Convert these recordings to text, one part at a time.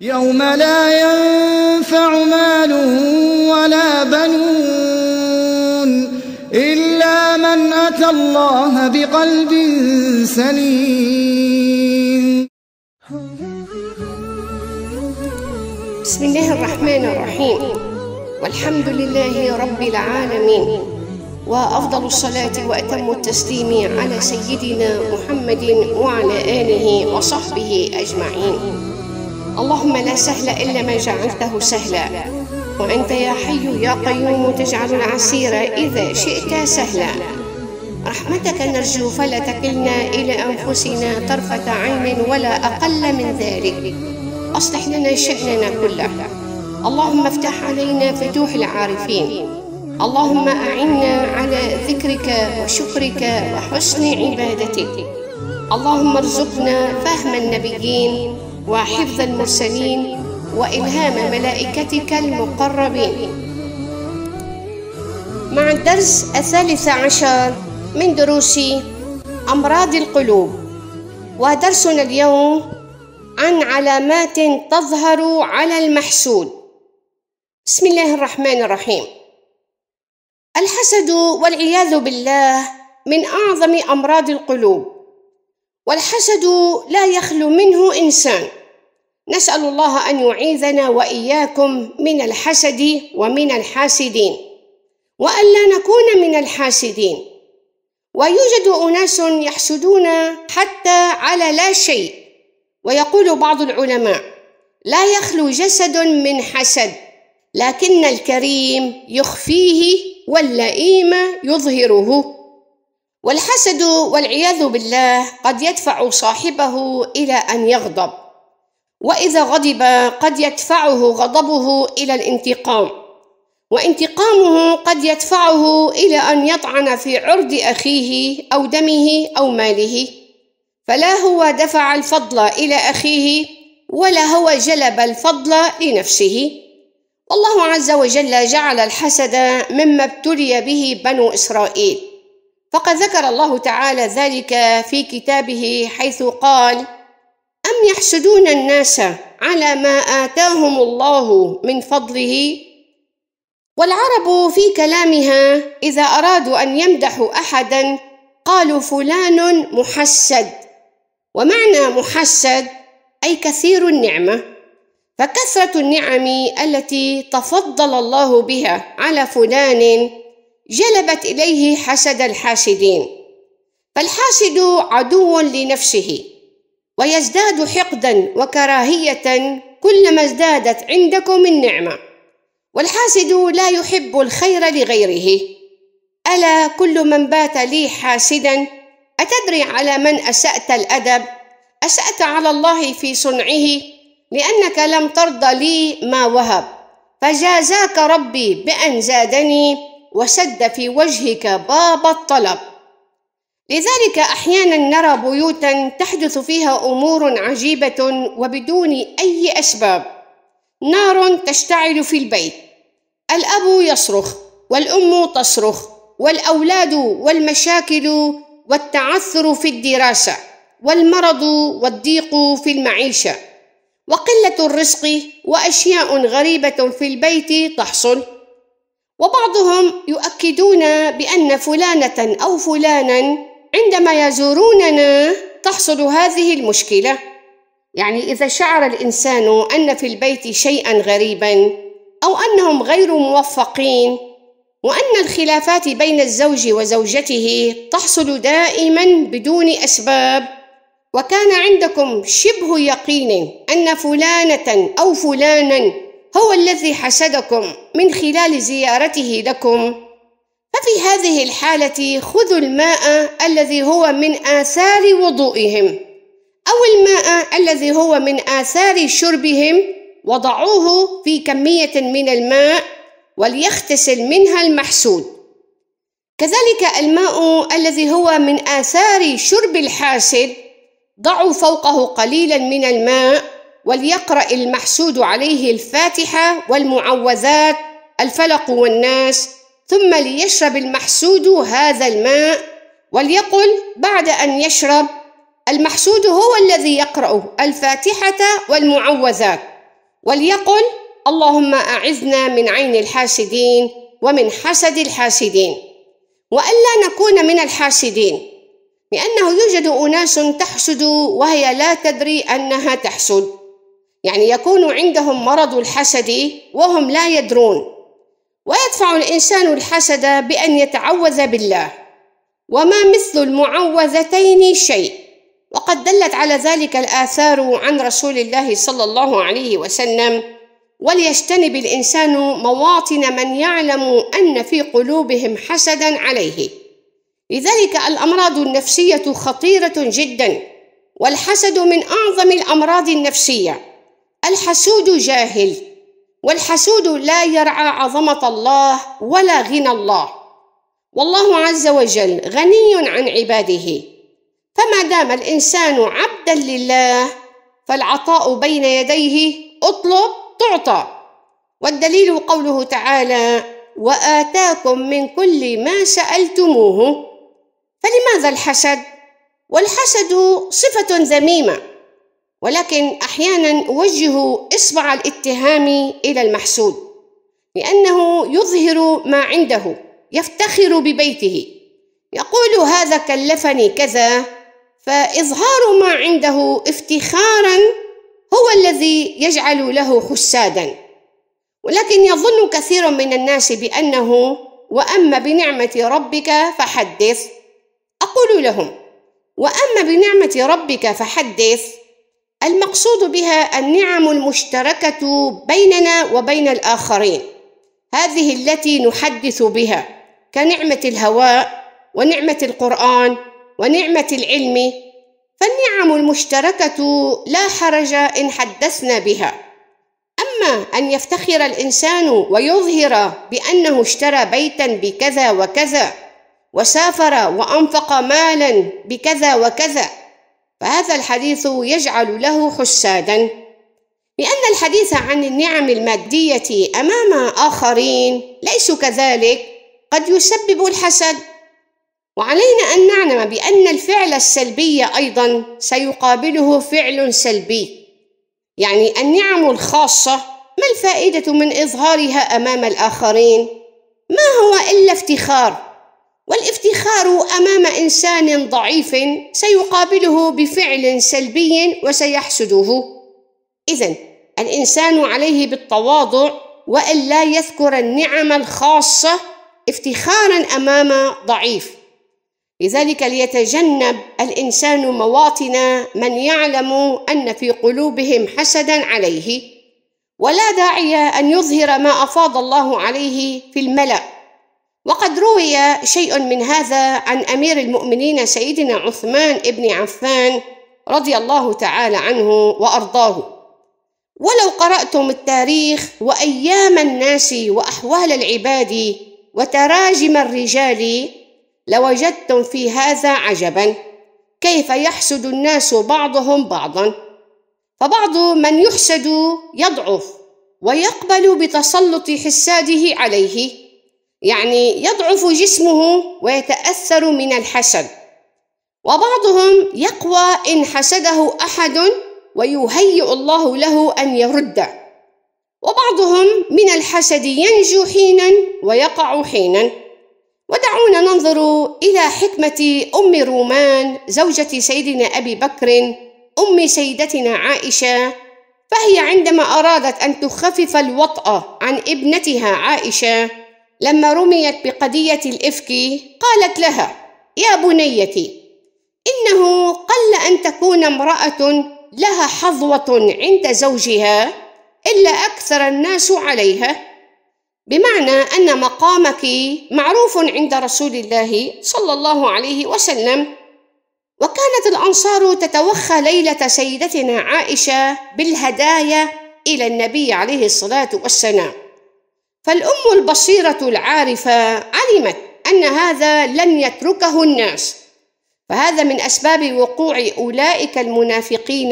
يوم لا ينفع مال ولا بنون إلا من أتى الله بقلب سليم بسم الله الرحمن الرحيم والحمد لله رب العالمين وأفضل الصلاة وأتم التسليم على سيدنا محمد وعلى آله وصحبه أجمعين اللهم لا سهل إلا ما جعلته سهلا وأنت يا حي يا قيوم تجعل العسير إذا شئت سهلا رحمتك نرجو فلا تكلنا إلى أنفسنا طرفة عين ولا أقل من ذلك أصلح لنا شأننا كله اللهم افتح علينا فتوح العارفين اللهم أعنا على ذكرك وشكرك وحسن عبادتك اللهم ارزقنا فهم النبيين وحفظ المرسلين وإلهام ملائكتك المقربين مع الدرس الثالث عشر من دروس أمراض القلوب ودرسنا اليوم عن علامات تظهر على المحسود بسم الله الرحمن الرحيم الحسد والعياذ بالله من أعظم أمراض القلوب والحسد لا يخلو منه إنسان نسأل الله أن يعيذنا وإياكم من الحسد ومن الحاسدين وألا نكون من الحاسدين ويوجد أناس يحسدون حتى على لا شيء ويقول بعض العلماء لا يخلو جسد من حسد لكن الكريم يخفيه واللئيم يظهره والحسد والعياذ بالله قد يدفع صاحبه إلى أن يغضب واذا غضب قد يدفعه غضبه الى الانتقام وانتقامه قد يدفعه الى ان يطعن في عرض اخيه او دمه او ماله فلا هو دفع الفضل الى اخيه ولا هو جلب الفضل لنفسه والله عز وجل جعل الحسد مما ابتلي به بنو اسرائيل فقد ذكر الله تعالى ذلك في كتابه حيث قال أم يحسدون الناس على ما آتاهم الله من فضله والعرب في كلامها إذا أرادوا أن يمدحوا أحدا قالوا فلان محسد ومعنى محسد أي كثير النعمة فكثرة النعم التي تفضل الله بها على فلان جلبت إليه حسد الحاسدين فالحاسد عدو لنفسه ويزداد حقدا وكراهية كلما ازدادت عندكم النعمة والحاسد لا يحب الخير لغيره ألا كل من بات لي حاسدا أتدري على من أسأت الأدب أسأت على الله في صنعه لأنك لم ترضى لي ما وهب فجازاك ربي بأن زادني وسد في وجهك باب الطلب لذلك احيانا نرى بيوتا تحدث فيها امور عجيبه وبدون اي اسباب نار تشتعل في البيت الاب يصرخ والام تصرخ والاولاد والمشاكل والتعثر في الدراسه والمرض والضيق في المعيشه وقله الرزق واشياء غريبه في البيت تحصل وبعضهم يؤكدون بان فلانه او فلانا عندما يزوروننا تحصل هذه المشكلة يعني إذا شعر الإنسان أن في البيت شيئا غريبا أو أنهم غير موفقين وأن الخلافات بين الزوج وزوجته تحصل دائما بدون أسباب وكان عندكم شبه يقين أن فلانة أو فلانا هو الذي حسدكم من خلال زيارته لكم ففي هذه الحالة خذوا الماء الذي هو من آثار وضوئهم أو الماء الذي هو من آثار شربهم وضعوه في كمية من الماء وليغتسل منها المحسود كذلك الماء الذي هو من آثار شرب الحاسد ضعوا فوقه قليلا من الماء وليقرأ المحسود عليه الفاتحة والمعوذات الفلق والناس ثم ليشرب المحسود هذا الماء وليقل بعد أن يشرب المحسود هو الذي يقرأ الفاتحة والمعوذات وليقل اللهم أعذنا من عين الحاسدين ومن حسد الحاسدين وألا نكون من الحاسدين لأنه يوجد أناس تحسد وهي لا تدري أنها تحسد يعني يكون عندهم مرض الحسد وهم لا يدرون ويدفع الإنسان الحسد بأن يتعوذ بالله وما مثل المعوذتين شيء وقد دلت على ذلك الآثار عن رسول الله صلى الله عليه وسلم وليجتنب الإنسان مواطن من يعلم أن في قلوبهم حسدا عليه لذلك الأمراض النفسية خطيرة جدا والحسد من أعظم الأمراض النفسية الحسود جاهل والحسود لا يرعى عظمة الله ولا غنى الله والله عز وجل غني عن عباده فما دام الإنسان عبدا لله فالعطاء بين يديه اطلب تعطى والدليل قوله تعالى وآتاكم من كل ما سألتموه فلماذا الحسد؟ والحسد صفة ذميمة ولكن أحيانا أوجه إصبع الاتهام إلى المحسود لأنه يظهر ما عنده يفتخر ببيته يقول هذا كلفني كذا فإظهار ما عنده افتخارا هو الذي يجعل له حسادا ولكن يظن كثير من الناس بأنه وأما بنعمة ربك فحدث أقول لهم وأما بنعمة ربك فحدث المقصود بها النعم المشتركة بيننا وبين الآخرين هذه التي نحدث بها كنعمة الهواء ونعمة القرآن ونعمة العلم فالنعم المشتركة لا حرج إن حدثنا بها أما أن يفتخر الإنسان ويظهر بأنه اشترى بيتا بكذا وكذا وسافر وأنفق مالا بكذا وكذا فهذا الحديث يجعل له حسادا لأن الحديث عن النعم المادية أمام آخرين ليسوا كذلك قد يسبب الحسد وعلينا أن نعلم بأن الفعل السلبي أيضا سيقابله فعل سلبي يعني النعم الخاصة ما الفائدة من إظهارها أمام الآخرين؟ ما هو إلا افتخار والافتخار الافتخار امام انسان ضعيف سيقابله بفعل سلبي وسيحسده اذا الانسان عليه بالتواضع والا يذكر النعم الخاصه افتخارا امام ضعيف لذلك ليتجنب الانسان مواطن من يعلم ان في قلوبهم حسدا عليه ولا داعي ان يظهر ما افاض الله عليه في الملأ وقد روي شيء من هذا عن أمير المؤمنين سيدنا عثمان بن عفان رضي الله تعالى عنه وأرضاه ولو قرأتم التاريخ وأيام الناس وأحوال العباد وتراجم الرجال لوجدتم في هذا عجبا كيف يحسد الناس بعضهم بعضا فبعض من يحسد يضعف ويقبل بتسلط حساده عليه يعني يضعف جسمه ويتأثر من الحسد وبعضهم يقوى إن حسده أحد ويهيئ الله له أن يرد وبعضهم من الحسد ينجو حينا ويقع حينا ودعونا ننظر إلى حكمة أم رومان زوجة سيدنا أبي بكر أم سيدتنا عائشة فهي عندما أرادت أن تخفف الوطأ عن ابنتها عائشة لما رميت بقضية الإفك قالت لها يا بنيتي إنه قل أن تكون امرأة لها حظوة عند زوجها إلا أكثر الناس عليها بمعنى أن مقامك معروف عند رسول الله صلى الله عليه وسلم وكانت الأنصار تتوخى ليلة سيدتنا عائشة بالهدايا إلى النبي عليه الصلاة والسلام فالأم البصيرة العارفة علمت أن هذا لن يتركه الناس فهذا من أسباب وقوع أولئك المنافقين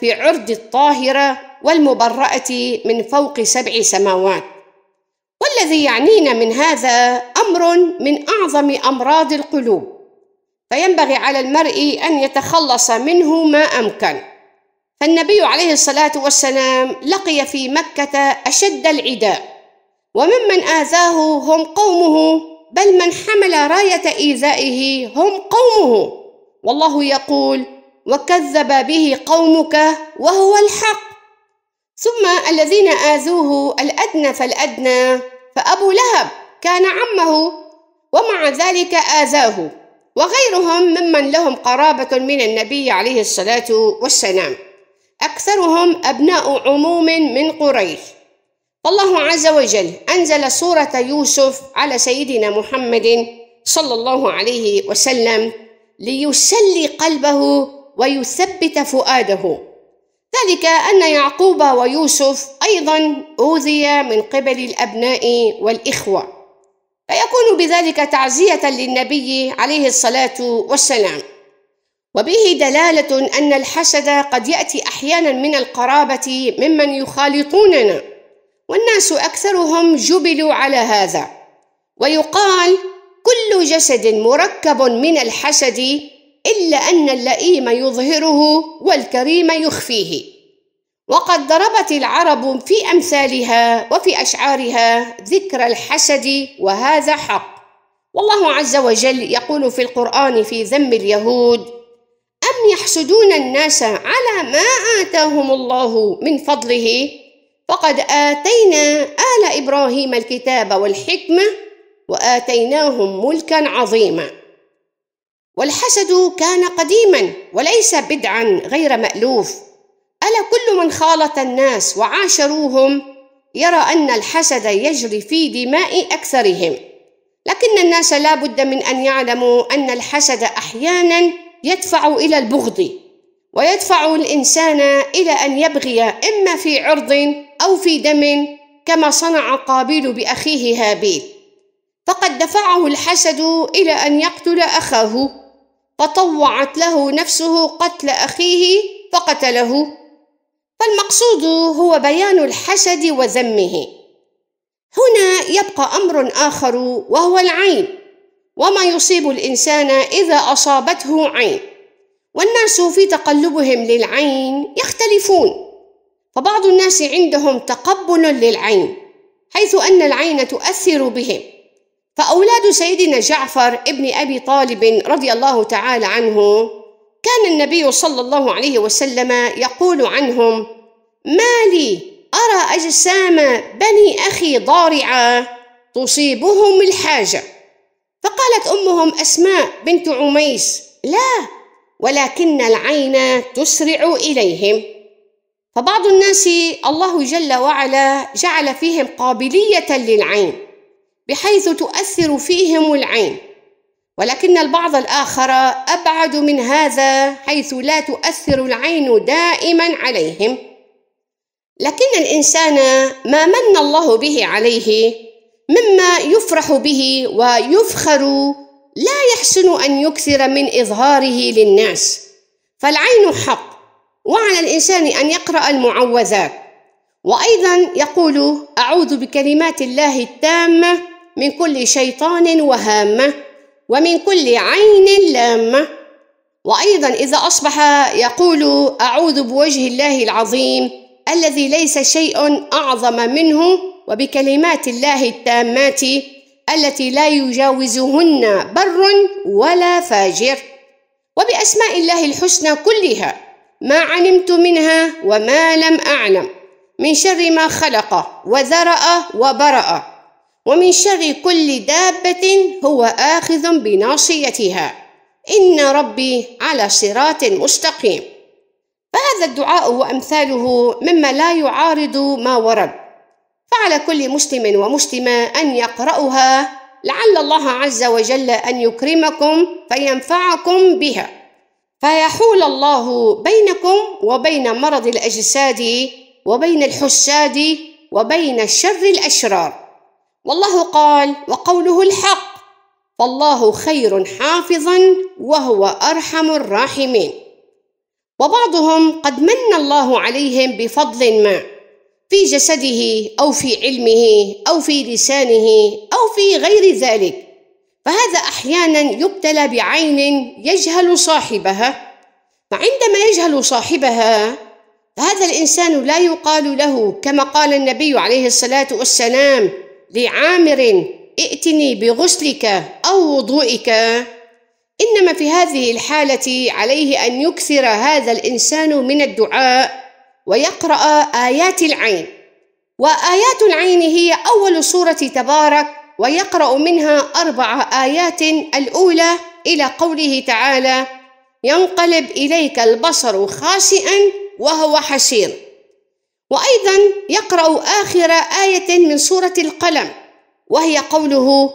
في عرض الطاهرة والمبرأة من فوق سبع سماوات والذي يعنينا من هذا أمر من أعظم أمراض القلوب فينبغي على المرء أن يتخلص منه ما أمكن فالنبي عليه الصلاة والسلام لقي في مكة أشد العداء وممن آذاه هم قومه بل من حمل راية إيذائه هم قومه والله يقول وكذب به قومك وهو الحق ثم الذين آذوه الأدنى فالأدنى فأبو لهب كان عمه ومع ذلك آذاه وغيرهم ممن لهم قرابة من النبي عليه الصلاة والسلام أكثرهم أبناء عموم من قريش الله عز وجل أنزل سورة يوسف على سيدنا محمد صلى الله عليه وسلم ليسلي قلبه ويثبت فؤاده ذلك أن يعقوب ويوسف أيضا أوذي من قبل الأبناء والإخوة فيكون بذلك تعزية للنبي عليه الصلاة والسلام وبه دلالة أن الحسد قد يأتي أحيانا من القرابة ممن يخالطوننا والناس اكثرهم جبلوا على هذا ويقال كل جسد مركب من الحسد الا ان اللئيم يظهره والكريم يخفيه وقد ضربت العرب في امثالها وفي اشعارها ذكر الحسد وهذا حق والله عز وجل يقول في القران في ذم اليهود ام يحسدون الناس على ما اتاهم الله من فضله فقد آتينا آل إبراهيم الكتاب والحكمة وآتيناهم ملكا عظيما والحسد كان قديما وليس بدعا غير مألوف ألا كل من خالط الناس وعاشروهم يرى أن الحسد يجري في دماء أكثرهم لكن الناس لا بد من أن يعلموا أن الحسد أحيانا يدفع إلى البغض ويدفع الإنسان إلى أن يبغي إما في عرض أو في دم كما صنع قابيل بأخيه هابيل فقد دفعه الحسد إلى أن يقتل أخاه فطوعت له نفسه قتل أخيه فقتله فالمقصود هو بيان الحسد وذمه هنا يبقى أمر آخر وهو العين وما يصيب الإنسان إذا أصابته عين والناس في تقلبهم للعين يختلفون فبعض الناس عندهم تقبل للعين حيث أن العين تؤثر بهم فأولاد سيدنا جعفر ابن أبي طالب رضي الله تعالى عنه كان النبي صلى الله عليه وسلم يقول عنهم ما لي أرى أجسام بني أخي ضارعة تصيبهم الحاجة فقالت أمهم أسماء بنت عميس لا ولكن العين تسرع اليهم فبعض الناس الله جل وعلا جعل فيهم قابليه للعين بحيث تؤثر فيهم العين ولكن البعض الاخر ابعد من هذا حيث لا تؤثر العين دائما عليهم لكن الانسان ما من الله به عليه مما يفرح به ويفخر لا يحسن أن يكثر من إظهاره للناس فالعين حق وعلى الإنسان أن يقرأ المعوذات وأيضا يقول أعوذ بكلمات الله التامة من كل شيطان وهامة ومن كل عين لامة وأيضا إذا أصبح يقول أعوذ بوجه الله العظيم الذي ليس شيء أعظم منه وبكلمات الله التامات التي لا يجاوزهن بر ولا فاجر وبأسماء الله الحسنى كلها ما علمت منها وما لم أعلم من شر ما خلق وذرأ وبرأ ومن شر كل دابة هو آخذ بناصيتها إن ربي على صراط مستقيم فهذا الدعاء وأمثاله مما لا يعارض ما ورد فعلى كل مسلم ومسلمة أن يقرأها لعل الله عز وجل أن يكرمكم فينفعكم بها فيحول الله بينكم وبين مرض الأجساد وبين الحساد وبين الشر الأشرار والله قال وقوله الحق فالله خير حافظا وهو أرحم الراحمين وبعضهم قد من الله عليهم بفضل ما في جسده أو في علمه أو في لسانه أو في غير ذلك فهذا أحيانا يبتلى بعين يجهل صاحبها فعندما يجهل صاحبها فهذا الإنسان لا يقال له كما قال النبي عليه الصلاة والسلام لعامر ائتني بغسلك أو وضوئك إنما في هذه الحالة عليه أن يكثر هذا الإنسان من الدعاء ويقرأ آيات العين وآيات العين هي أول سورة تبارك ويقرأ منها أربع آيات الأولى إلى قوله تعالى ينقلب إليك البصر خاسئا وهو حسير وأيضا يقرأ آخر آية من سورة القلم وهي قوله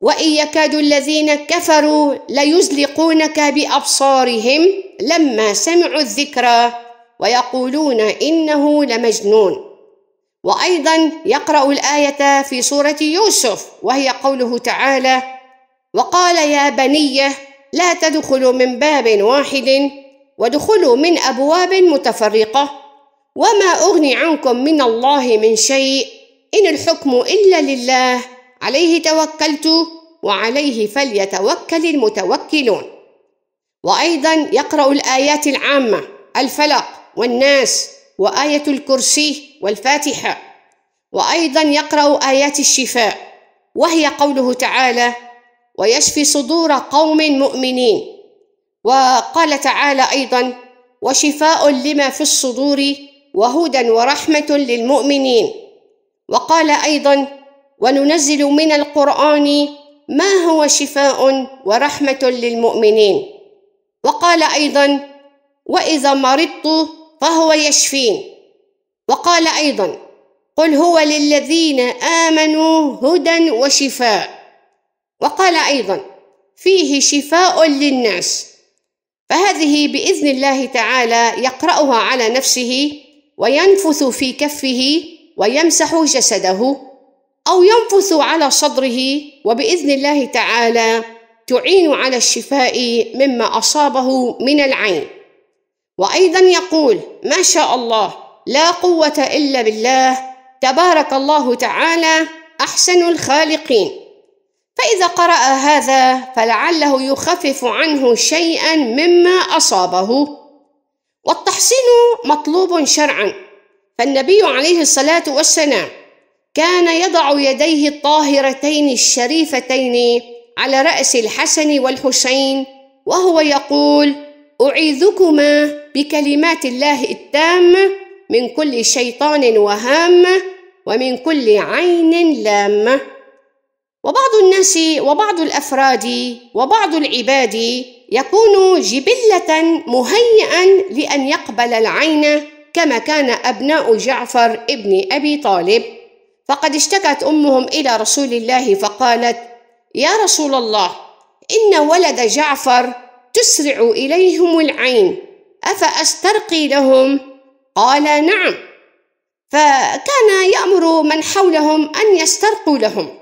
وإن يكاد الذين كفروا ليزلقونك بأبصارهم لما سمعوا الذكرى ويقولون إنه لمجنون وأيضا يقرأ الآية في سورة يوسف وهي قوله تعالى وقال يا بني لا تدخلوا من باب واحد ودخلوا من أبواب متفرقة وما أغني عنكم من الله من شيء إن الحكم إلا لله عليه توكلت وعليه فليتوكل المتوكلون وأيضا يقرأ الآيات العامة الفلق والناس وآية الكرسي والفاتحة وأيضا يقرأ آيات الشفاء وهي قوله تعالى ويشفي صدور قوم مؤمنين وقال تعالى أيضا وشفاء لما في الصدور وهدى ورحمة للمؤمنين وقال أيضا وننزل من القرآن ما هو شفاء ورحمة للمؤمنين وقال أيضا وإذا مرضت فهو يشفين وقال ايضا قل هو للذين امنوا هدى وشفاء وقال ايضا فيه شفاء للناس فهذه باذن الله تعالى يقراها على نفسه وينفث في كفه ويمسح جسده او ينفث على صدره وباذن الله تعالى تعين على الشفاء مما اصابه من العين وأيضا يقول ما شاء الله لا قوة إلا بالله تبارك الله تعالى أحسن الخالقين فإذا قرأ هذا فلعله يخفف عنه شيئا مما أصابه والتحصين مطلوب شرعا فالنبي عليه الصلاة والسلام كان يضع يديه الطاهرتين الشريفتين على رأس الحسن والحسين وهو يقول أعيذكما بكلمات الله التامة من كل شيطان وهامة ومن كل عين لامة وبعض الناس وبعض الأفراد وبعض العباد يكون جبلة مهيئا لأن يقبل العين كما كان أبناء جعفر ابن أبي طالب فقد اشتكت أمهم إلى رسول الله فقالت يا رسول الله إن ولد جعفر تسرع إليهم العين أفأسترقي لهم؟ قال نعم فكان يأمر من حولهم أن يسترقوا لهم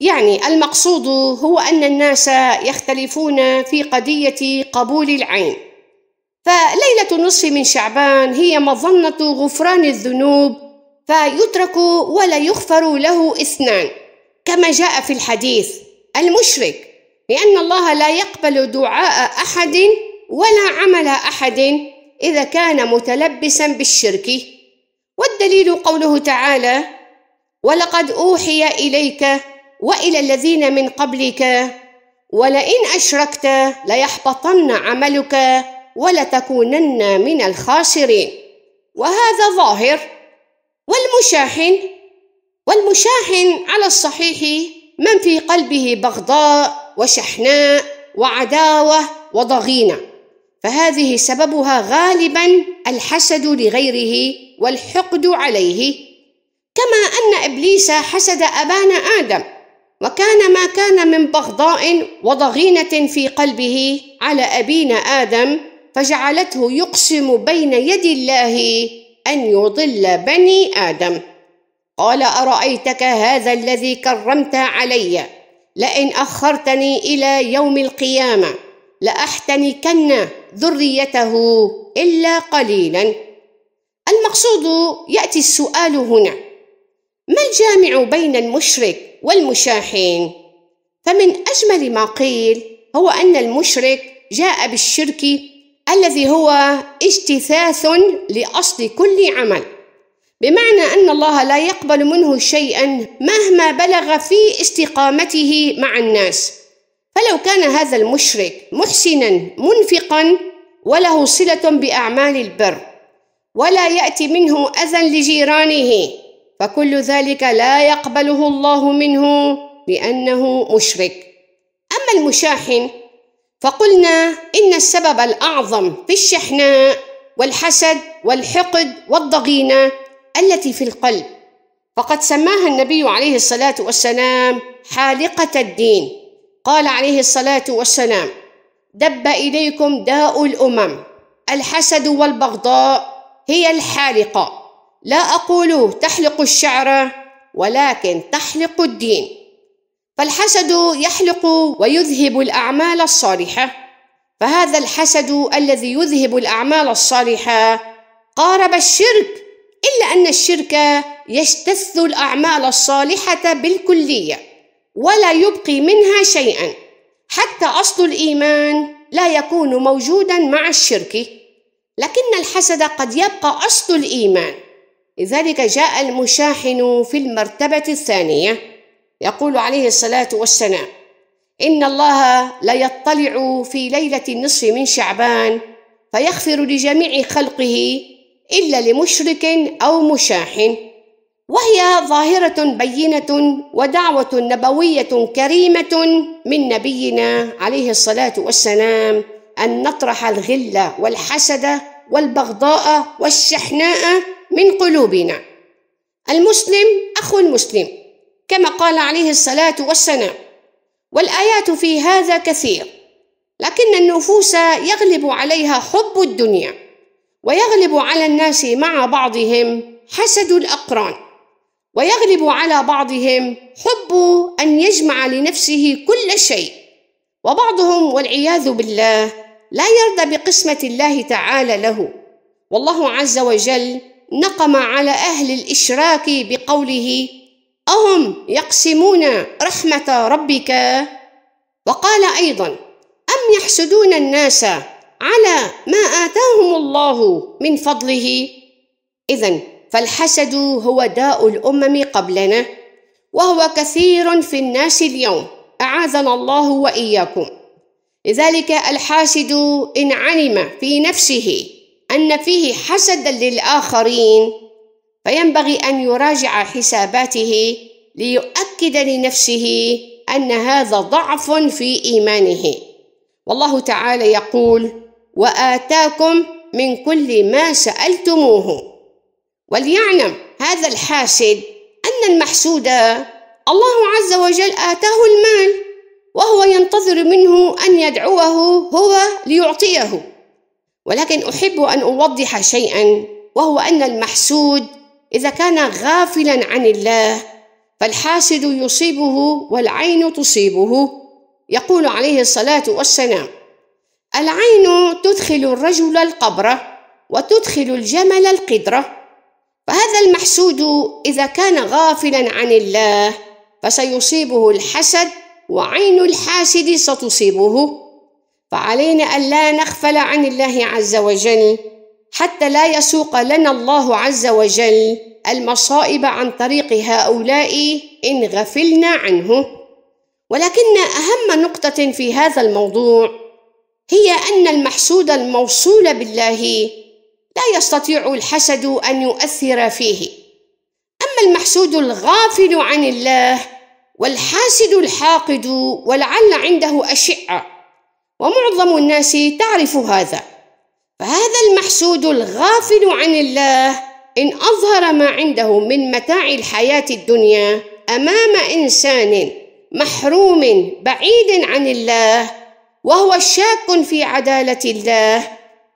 يعني المقصود هو أن الناس يختلفون في قضية قبول العين فليلة النصف من شعبان هي مظنة غفران الذنوب فيترك ولا يغفر له اثنان كما جاء في الحديث المشرك لأن الله لا يقبل دعاء أحد ولا عمل أحد إذا كان متلبسا بالشرك والدليل قوله تعالى ولقد أوحي إليك وإلى الذين من قبلك ولئن أشركت ليحبطن عملك ولتكونن من الخاسرين وهذا ظاهر والمشاحن والمشاحن على الصحيح من في قلبه بغضاء وشحناء وعداوة وضغينة فهذه سببها غالبا الحسد لغيره والحقد عليه كما أن إبليس حسد أبان آدم وكان ما كان من بغضاء وضغينة في قلبه على أبينا آدم فجعلته يقسم بين يدي الله أن يضل بني آدم قال أرأيتك هذا الذي كرمت علي لئن أخرتني إلى يوم القيامة لأحتنكن ذريته إلا قليلا المقصود يأتي السؤال هنا ما الجامع بين المشرك والمشاحن؟ فمن أجمل ما قيل هو أن المشرك جاء بالشرك الذي هو اجتثاث لأصل كل عمل بمعنى أن الله لا يقبل منه شيئا مهما بلغ في استقامته مع الناس فلو كان هذا المشرك محسنا منفقا وله صلة بأعمال البر ولا يأتي منه أذى لجيرانه فكل ذلك لا يقبله الله منه لأنه مشرك أما المشاحن فقلنا إن السبب الأعظم في الشحناء والحسد والحقد والضغينة التي في القلب فقد سماها النبي عليه الصلاه والسلام حالقه الدين قال عليه الصلاه والسلام دب اليكم داء الامم الحسد والبغضاء هي الحالقه لا اقول تحلق الشعر ولكن تحلق الدين فالحسد يحلق ويذهب الاعمال الصالحه فهذا الحسد الذي يذهب الاعمال الصالحه قارب الشرك إلا أن الشرك يجتث الأعمال الصالحة بالكلية ولا يبقي منها شيئا حتى أصل الإيمان لا يكون موجودا مع الشرك لكن الحسد قد يبقى أصل الإيمان لذلك جاء المشاحن في المرتبة الثانية يقول عليه الصلاة والسلام إن الله لا يطلع في ليلة النصف من شعبان فيغفر لجميع خلقه إلا لمشرك أو مشاح وهي ظاهرة بينة ودعوة نبوية كريمة من نبينا عليه الصلاة والسلام أن نطرح الغل والحسد والبغضاء والشحناء من قلوبنا المسلم أخو المسلم كما قال عليه الصلاة والسلام والآيات في هذا كثير لكن النفوس يغلب عليها حب الدنيا ويغلب على الناس مع بعضهم حسد الأقران ويغلب على بعضهم حب أن يجمع لنفسه كل شيء وبعضهم والعياذ بالله لا يرضى بقسمة الله تعالى له والله عز وجل نقم على أهل الإشراك بقوله أهم يقسمون رحمة ربك وقال أيضا أم يحسدون الناس على ما آتاهم الله من فضله إذا فالحسد هو داء الأمم قبلنا وهو كثير في الناس اليوم أعاذنا الله وإياكم لذلك الحاسد إن علم في نفسه أن فيه حسدا للآخرين فينبغي أن يراجع حساباته ليؤكد لنفسه أن هذا ضعف في إيمانه والله تعالى يقول وآتاكم من كل ما سألتموه وليعلم هذا الحاسد أن المحسود الله عز وجل آتاه المال وهو ينتظر منه أن يدعوه هو ليعطيه ولكن أحب أن أوضح شيئا وهو أن المحسود إذا كان غافلا عن الله فالحاسد يصيبه والعين تصيبه يقول عليه الصلاة والسلام العين تدخل الرجل القبر وتدخل الجمل القدرة فهذا المحسود إذا كان غافلا عن الله فسيصيبه الحسد وعين الحاسد ستصيبه فعلينا ألا نغفل عن الله عز وجل حتى لا يسوق لنا الله عز وجل المصائب عن طريق هؤلاء إن غفلنا عنه ولكن أهم نقطة في هذا الموضوع هي أن المحسود الموصول بالله لا يستطيع الحسد أن يؤثر فيه أما المحسود الغافل عن الله والحاسد الحاقد ولعل عنده أشعة ومعظم الناس تعرف هذا فهذا المحسود الغافل عن الله إن أظهر ما عنده من متاع الحياة الدنيا أمام إنسان محروم بعيد عن الله وهو شاك في عدالة الله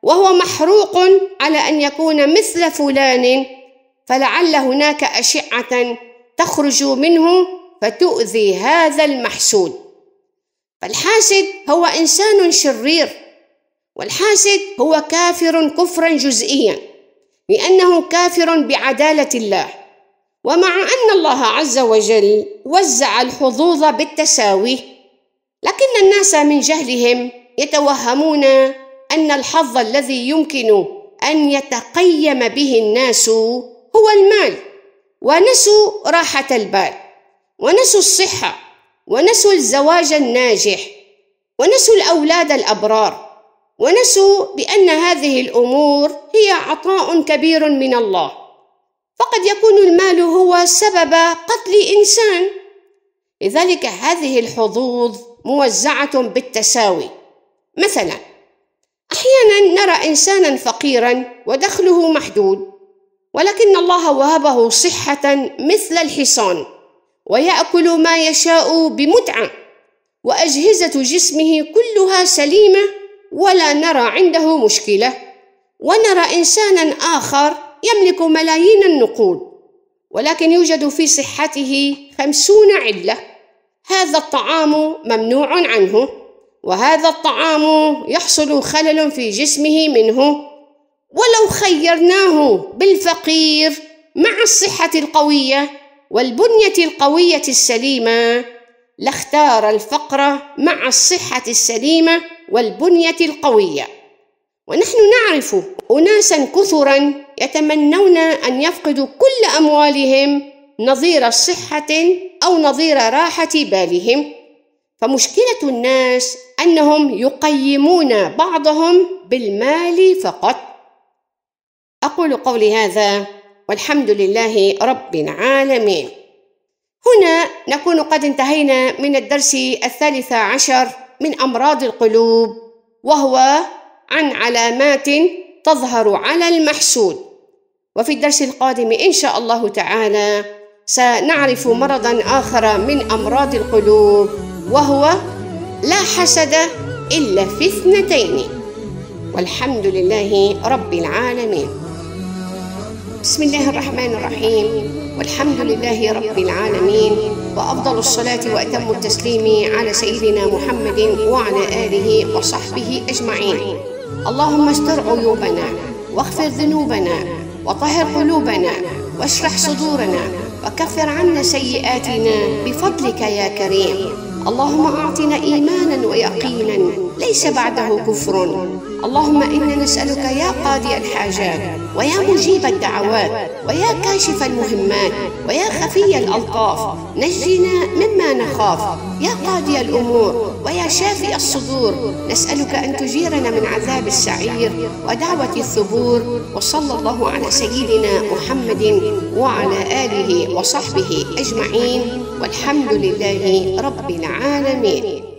وهو محروق على أن يكون مثل فلان فلعل هناك أشعة تخرج منه فتؤذي هذا المحسود فالحاسد هو إنسان شرير والحاسد هو كافر كفرا جزئيا لأنه كافر بعدالة الله ومع أن الله عز وجل وزع الحظوظ بالتساوي لكن الناس من جهلهم يتوهمون أن الحظ الذي يمكن أن يتقيم به الناس هو المال ونسوا راحة البال ونسوا الصحة ونسوا الزواج الناجح ونسوا الأولاد الأبرار ونسوا بأن هذه الأمور هي عطاء كبير من الله فقد يكون المال هو سبب قتل إنسان لذلك هذه الحظوظ موزعة بالتساوي مثلا أحيانا نرى إنسانا فقيرا ودخله محدود ولكن الله وهبه صحة مثل الحصان ويأكل ما يشاء بمتعة وأجهزة جسمه كلها سليمة ولا نرى عنده مشكلة ونرى إنسانا آخر يملك ملايين النقود ولكن يوجد في صحته خمسون عله هذا الطعام ممنوع عنه وهذا الطعام يحصل خلل في جسمه منه ولو خيرناه بالفقير مع الصحة القوية والبنية القوية السليمة لاختار الفقر مع الصحة السليمة والبنية القوية ونحن نعرف أناسا كثرا يتمنون أن يفقدوا كل أموالهم نظير صحة أو نظير راحة بالهم فمشكلة الناس أنهم يقيمون بعضهم بالمال فقط أقول قولي هذا والحمد لله رب العالمين هنا نكون قد انتهينا من الدرس الثالث عشر من أمراض القلوب وهو عن علامات تظهر على المحسود وفي الدرس القادم إن شاء الله تعالى سنعرف مرضا آخر من أمراض القلوب وهو لا حسد إلا في اثنتين والحمد لله رب العالمين بسم الله الرحمن الرحيم والحمد لله رب العالمين وأفضل الصلاة وأتم التسليم على سيدنا محمد وعلى آله وصحبه أجمعين اللهم استر عيوبنا واغفر ذنوبنا وطهر قلوبنا واشرح صدورنا وكفر عنا سيئاتنا بفضلك يا كريم اللهم أعطنا إيمانا ويقينا ليس بعده كفر اللهم إنا نسألك يا قاضي الحاجات ويا مجيب الدعوات ويا كاشف المهمات ويا خفي الألطاف نجنا مما نخاف يا قاضي الأمور ويا شافي الصدور نسألك أن تجيرنا من عذاب السعير ودعوة الثبور وصلى الله على سيدنا محمد وعلى آله وصحبه أجمعين والحمد لله رب العالمين